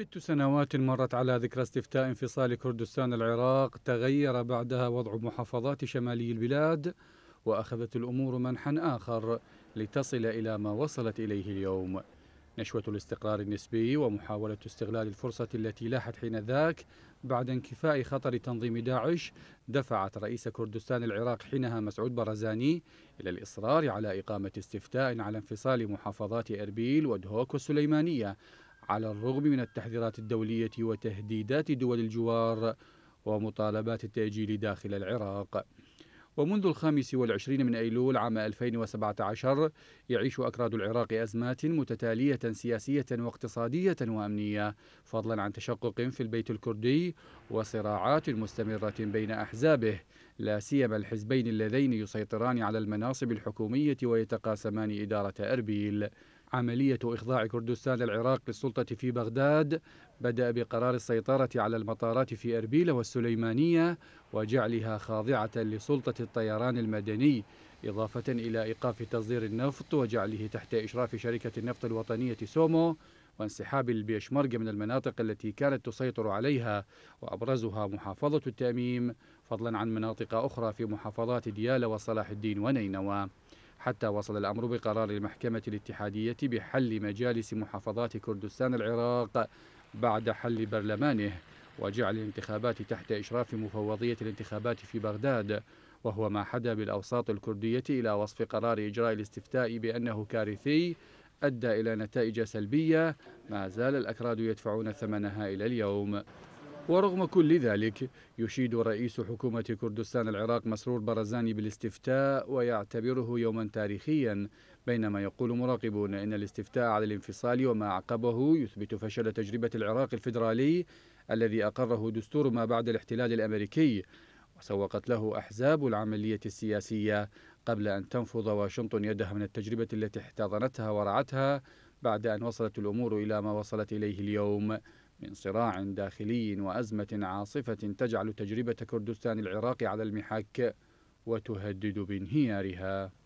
ست سنوات مرت على ذكرى استفتاء انفصال كردستان العراق تغير بعدها وضع محافظات شمالي البلاد وأخذت الأمور منحا آخر لتصل إلى ما وصلت إليه اليوم نشوة الاستقرار النسبي ومحاولة استغلال الفرصة التي لاحت حينذاك بعد انكفاء خطر تنظيم داعش دفعت رئيس كردستان العراق حينها مسعود برزاني إلى الإصرار على إقامة استفتاء على انفصال محافظات أربيل ودهوك والسليمانية على الرغم من التحذيرات الدولية وتهديدات دول الجوار ومطالبات التأجيل داخل العراق ومنذ الخامس والعشرين من أيلول عام 2017 يعيش أكراد العراق أزمات متتالية سياسية واقتصادية وأمنية فضلا عن تشقق في البيت الكردي وصراعات مستمرة بين أحزابه لا سيما الحزبين اللذين يسيطران على المناصب الحكومية ويتقاسمان إدارة أربيل عملية إخضاع كردستان العراق للسلطة في بغداد بدأ بقرار السيطرة على المطارات في أربيل والسليمانية وجعلها خاضعة لسلطة الطيران المدني إضافة إلى إيقاف تصدير النفط وجعله تحت إشراف شركة النفط الوطنية سومو وانسحاب البيشمركة من المناطق التي كانت تسيطر عليها وأبرزها محافظة التأميم فضلا عن مناطق أخرى في محافظات ديالى وصلاح الدين ونينوى حتى وصل الأمر بقرار المحكمة الاتحادية بحل مجالس محافظات كردستان العراق بعد حل برلمانه وجعل الانتخابات تحت إشراف مفوضية الانتخابات في بغداد وهو ما حدا بالأوساط الكردية إلى وصف قرار إجراء الاستفتاء بأنه كارثي أدى إلى نتائج سلبية ما زال الأكراد يدفعون ثمنها إلى اليوم ورغم كل ذلك يشيد رئيس حكومة كردستان العراق مسرور برزاني بالاستفتاء ويعتبره يوما تاريخيا بينما يقول مراقبون إن الاستفتاء على الانفصال وما عقبه يثبت فشل تجربة العراق الفيدرالي الذي أقره دستور ما بعد الاحتلال الأمريكي وسوقت له أحزاب العملية السياسية قبل أن تنفض واشنطن يدها من التجربة التي احتضنتها ورعتها بعد أن وصلت الأمور إلى ما وصلت إليه اليوم من صراع داخلي وأزمة عاصفة تجعل تجربة كردستان العراق على المحك وتهدد بانهيارها